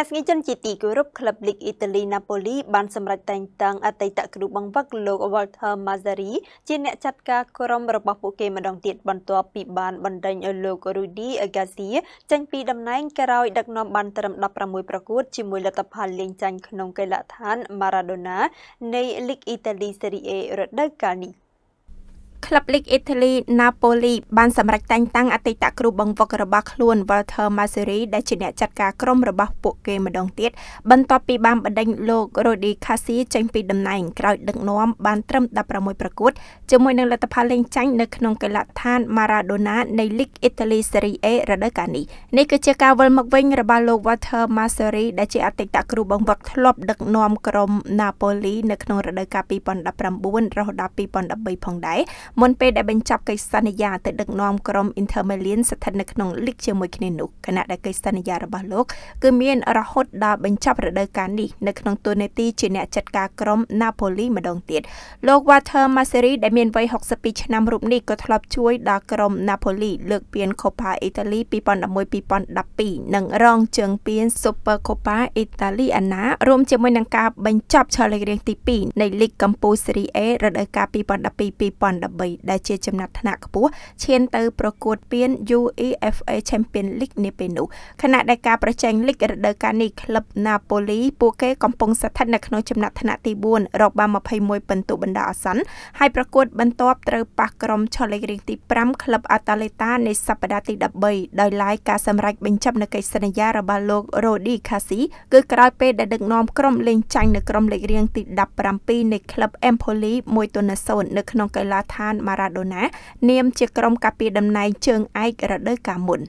ាស្ងីជនជាទីគោរពក្លឹបលីកអ៊ីតាលីណាប៉ូលីបានសម្រេចតែងតាំងអតីតគ្រូបង្វឹកលោក Walter Mazzari ជាអ្នកចាត់ការក្រុមរបស់ពួកគេម្ដងទៀតបន្ទាប់ពីបានបណ្ដេញឲ្យលោក Rudy Agassi ចេញ ពីតំណែងក្រោយដឹកនាំបានត្រឹម16ប្រកួតជាមួយលទ្ធផលលេងចាញ់ក្នុងកីឡដ្ឋាន Maradona នៃលីកអ៊ីតាលី Serie A រដូវកាលនេះក្លឹបលីកអ៊ីតាលី Napoli បានសម្រេចតែងតាំងអតីតគ្រូបង្វឹករបស់ខ្លួន Walter Mazzarri ដែលជាអ្នកចាត់ការក្រុមរបស់ពួកគេម្ដងទៀតបន្ទាប់ពីបានបណ្ដេញលោក Rodi Cassi ចេញពីតំណែងក្រោយដឹកនាំបានត្រឹម16ប្រកួតជាមួយនឹងលទ្ធផលលេងចាញ់នៅក្នុងកីឡដ្ឋាន Maradona នៃលីកអ៊ីតាលី Serie A រដូវកាលនេះនេះគឺជាការវិលមកវិញរបស់លោក Walter Mazzarri ដែលជាអតីតគ្រូបង្វឹកធ្លាប់ដឹកនាំក្រុម Napoli នៅក្នុងរដូវកាល2019រហូតដល់2013ផងដែរមុនពេលដែលបញ្ចប់កិច្ចសន្យាទៅដឹកនាំក្រុម Inter Milan ស្ថិតនៅក្នុងលីកជាមួយគ្នានោះគណៈដែលកិច្ចសន្យារបស់លោកគឺមានរហូតដល់បញ្ចប់រដូវកាលនេះនៅក្នុងតួនាទីជាអ្នកចាត់ការក្រុម Napoli ម្ដងទៀតលោក Walter Mazzarri ដែលមានវ័យ62ឆ្នាំរូបនេះក៏ធ្លាប់ជួយដល់ក្រុម Napoli លើកពាន Coppa Italy 2011-2012និងរងជើងពាន Super Coppa Italiana រួមជាមួយនឹងការបញ្ចប់ឆលីករាងទី2នៃលីកកម្ពុជា Serie A រដូវកាល2012-2013 1ដែល ជាចំណាត់ថ្នាក់ខ្ពស់ឈានទៅប្រកួតពាន UEFA Champions League នាពេលនោះខណៈដែលការប្រជែងលីករដូវកាលនេះក្លឹប Napoli ពួកគេកំពុងស្ថិតនៅក្នុងចំណាត់ថ្នាក់ទី4រកបាន21ពិន្ទុបណ្ដោះអាសន្នហើយប្រកួត បន្ទាប់ត្រូវប៉ះក្រុមឆលេករៀងទី5ក្លឹប Atalanta នៃសប្តាហ៍ទី13ដោយឡែកការសម្រេចបញ្ចប់នៃកិច្ចសន្យារបស់លោក Rodi Kasi គឺក្រោយពេលដែលដឹកនាំក្រុមលេងចាញ់នៅក្រុមលេខរៀងទី17នៃក្លឹប Empoli 1-0នៅក្នុងកីឡាដ្ឋានម៉ារ៉ាដូណានាមជាក្រុមការពារតំណែងជើងឯករដូវកាលមុន។